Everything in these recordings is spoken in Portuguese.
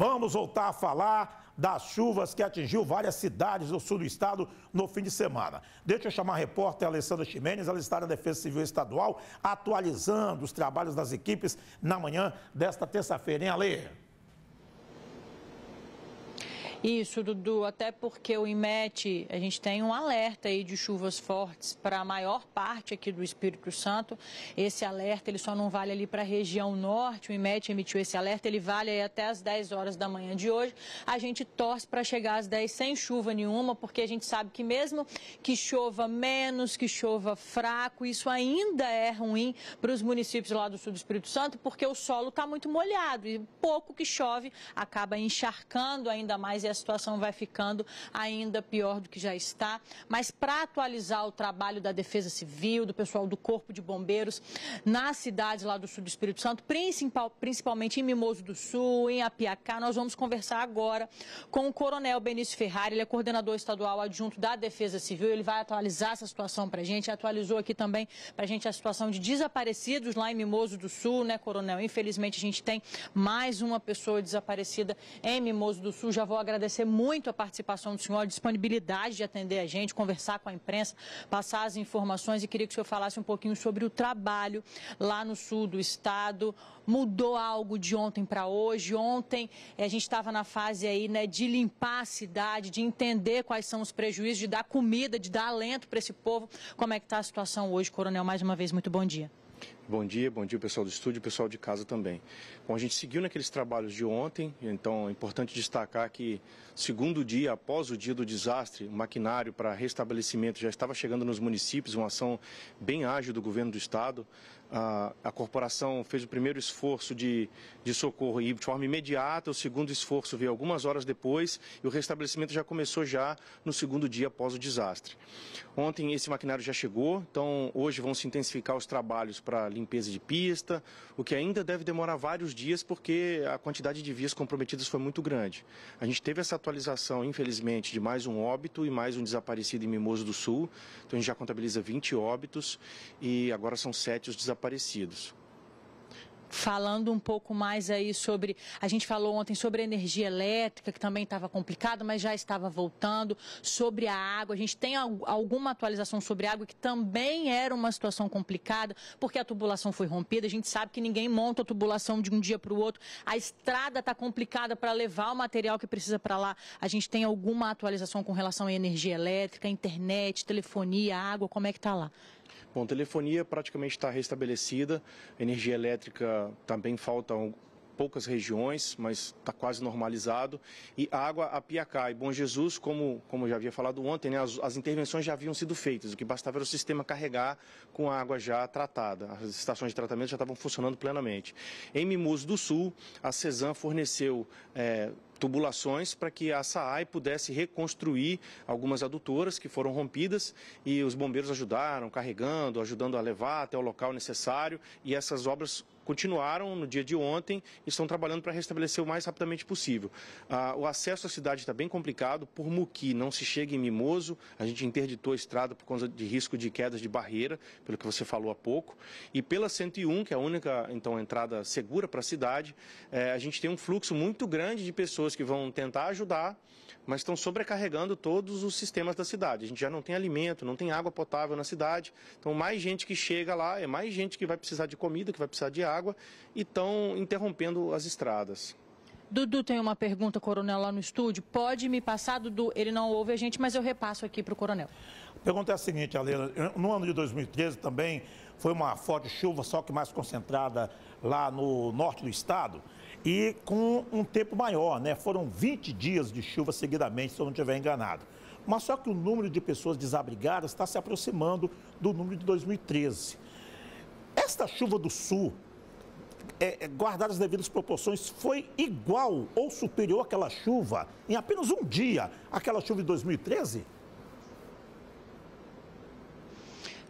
Vamos voltar a falar das chuvas que atingiu várias cidades do sul do estado no fim de semana. Deixa eu chamar a repórter Alessandra Ximenes, ela está na Defesa Civil Estadual, atualizando os trabalhos das equipes na manhã desta terça-feira, hein, Alê? Isso, Dudu, até porque o IMET, a gente tem um alerta aí de chuvas fortes para a maior parte aqui do Espírito Santo. Esse alerta, ele só não vale ali para a região norte, o IMET emitiu esse alerta, ele vale até as 10 horas da manhã de hoje. A gente torce para chegar às 10 sem chuva nenhuma, porque a gente sabe que mesmo que chova menos, que chova fraco, isso ainda é ruim para os municípios lá do sul do Espírito Santo, porque o solo está muito molhado e pouco que chove acaba encharcando ainda mais e a situação vai ficando ainda pior do que já está. Mas para atualizar o trabalho da Defesa Civil, do pessoal do Corpo de Bombeiros, nas cidades lá do sul do Espírito Santo, principal, principalmente em Mimoso do Sul, em Apiacá, nós vamos conversar agora com o Coronel Benício Ferrari, ele é coordenador estadual adjunto da Defesa Civil, ele vai atualizar essa situação para a gente, atualizou aqui também para a gente a situação de desaparecidos lá em Mimoso do Sul, né, Coronel? Infelizmente a gente tem mais uma pessoa desaparecida em Mimoso do Sul, já vou agradecer agradecer muito a participação do senhor, a disponibilidade de atender a gente, conversar com a imprensa, passar as informações e queria que o senhor falasse um pouquinho sobre o trabalho lá no sul do estado. Mudou algo de ontem para hoje? Ontem eh, a gente estava na fase aí, né, de limpar a cidade, de entender quais são os prejuízos, de dar comida, de dar alento para esse povo. Como é que está a situação hoje, coronel? Mais uma vez, muito bom dia. Bom dia, bom dia pessoal do estúdio, pessoal de casa também. Bom, a gente seguiu naqueles trabalhos de ontem, então é importante destacar que segundo dia após o dia do desastre, o maquinário para restabelecimento já estava chegando nos municípios, uma ação bem ágil do governo do estado. A, a corporação fez o primeiro esforço de, de socorro e de forma imediata, o segundo esforço veio algumas horas depois e o restabelecimento já começou já no segundo dia após o desastre. Ontem esse maquinário já chegou, então hoje vão se intensificar os trabalhos para limpar limpeza de pista, o que ainda deve demorar vários dias porque a quantidade de vias comprometidas foi muito grande. A gente teve essa atualização, infelizmente, de mais um óbito e mais um desaparecido em Mimoso do Sul, então a gente já contabiliza 20 óbitos e agora são sete os desaparecidos falando um pouco mais aí sobre. A gente falou ontem sobre a energia elétrica, que também estava complicado, mas já estava voltando, sobre a água. A gente tem alguma atualização sobre a água, que também era uma situação complicada, porque a tubulação foi rompida. A gente sabe que ninguém monta a tubulação de um dia para o outro. A estrada está complicada para levar o material que precisa para lá. A gente tem alguma atualização com relação à energia elétrica, internet, telefonia, água, como é que está lá? Bom, telefonia praticamente está restabelecida, energia elétrica também faltam poucas regiões, mas está quase normalizado. E água a Piacá e Bom Jesus, como, como já havia falado ontem, né, as, as, intervenções já haviam sido feitas. O que bastava era o sistema carregar com a água já tratada. As estações de tratamento já estavam funcionando plenamente. Em Mimoso do Sul, a Cezan forneceu. É, tubulações para que a SAAI pudesse reconstruir algumas adutoras que foram rompidas e os bombeiros ajudaram, carregando, ajudando a levar até o local necessário e essas obras continuaram no dia de ontem e estão trabalhando para restabelecer o mais rapidamente possível. Ah, o acesso à cidade está bem complicado, por Muqui não se chega em Mimoso, a gente interditou a estrada por causa de risco de quedas de barreira, pelo que você falou há pouco, e pela 101, que é a única então entrada segura para a cidade, eh, a gente tem um fluxo muito grande de pessoas que vão tentar ajudar, mas estão sobrecarregando todos os sistemas da cidade. A gente já não tem alimento, não tem água potável na cidade, então mais gente que chega lá é mais gente que vai precisar de comida, que vai precisar de água, água e estão interrompendo as estradas. Dudu tem uma pergunta, coronel, lá no estúdio. Pode me passar, Dudu? Ele não ouve a gente, mas eu repasso aqui para o coronel. A pergunta é a seguinte, Alena. No ano de 2013 também foi uma forte chuva, só que mais concentrada lá no norte do estado e com um tempo maior, né? Foram 20 dias de chuva seguidamente, se eu não estiver enganado. Mas só que o número de pessoas desabrigadas está se aproximando do número de 2013. Esta chuva do sul é, é, guardadas as devidas proporções, foi igual ou superior àquela chuva em apenas um dia, aquela chuva de 2013?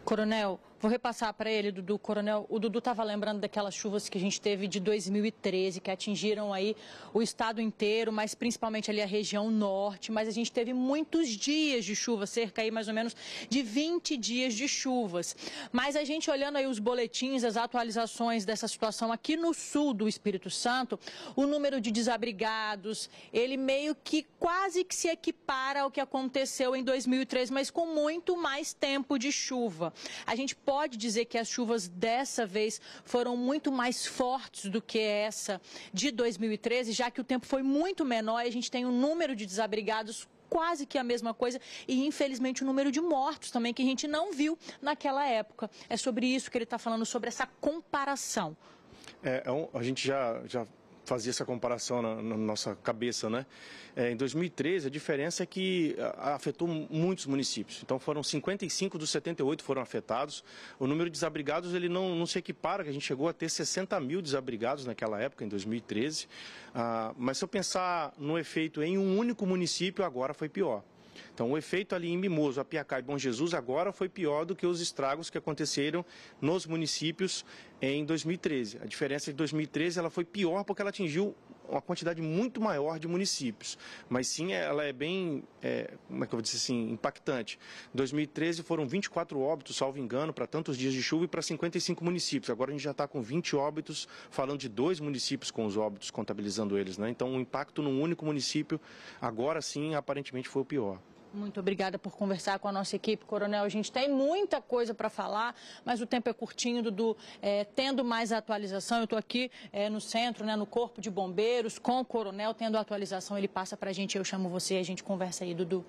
Coronel, Vou repassar para ele, Dudu. Coronel, o Dudu estava lembrando daquelas chuvas que a gente teve de 2013, que atingiram aí o estado inteiro, mas principalmente ali a região norte. Mas a gente teve muitos dias de chuva, cerca aí mais ou menos de 20 dias de chuvas. Mas a gente olhando aí os boletins, as atualizações dessa situação aqui no sul do Espírito Santo, o número de desabrigados, ele meio que quase que se equipara ao que aconteceu em 2013, mas com muito mais tempo de chuva. A gente pode pode dizer que as chuvas dessa vez foram muito mais fortes do que essa de 2013, já que o tempo foi muito menor e a gente tem um número de desabrigados quase que a mesma coisa e infelizmente o número de mortos também que a gente não viu naquela época. É sobre isso que ele está falando, sobre essa comparação. É, é a gente já, já fazia essa comparação na, na nossa cabeça, né? É, em 2013, a diferença é que afetou muitos municípios. Então, foram 55 dos 78 foram afetados. O número de desabrigados, ele não, não se equipara, que a gente chegou a ter 60 mil desabrigados naquela época, em 2013. Ah, mas se eu pensar no efeito em um único município, agora foi pior. Então, o efeito ali em Mimoso, Apiacá e Bom Jesus agora foi pior do que os estragos que aconteceram nos municípios em 2013. A diferença de 2013 ela foi pior porque ela atingiu uma quantidade muito maior de municípios, mas sim ela é bem, é, como é que eu vou dizer assim, impactante. Em 2013 foram 24 óbitos, salvo engano, para tantos dias de chuva e para 55 municípios. Agora a gente já está com 20 óbitos, falando de dois municípios com os óbitos, contabilizando eles. Né? Então o impacto num único município, agora sim, aparentemente foi o pior. Muito obrigada por conversar com a nossa equipe, Coronel. A gente tem muita coisa para falar, mas o tempo é curtinho, Dudu. É, tendo mais atualização, eu estou aqui é, no centro, né, no Corpo de Bombeiros, com o Coronel, tendo atualização, ele passa para a gente, eu chamo você e a gente conversa aí, Dudu.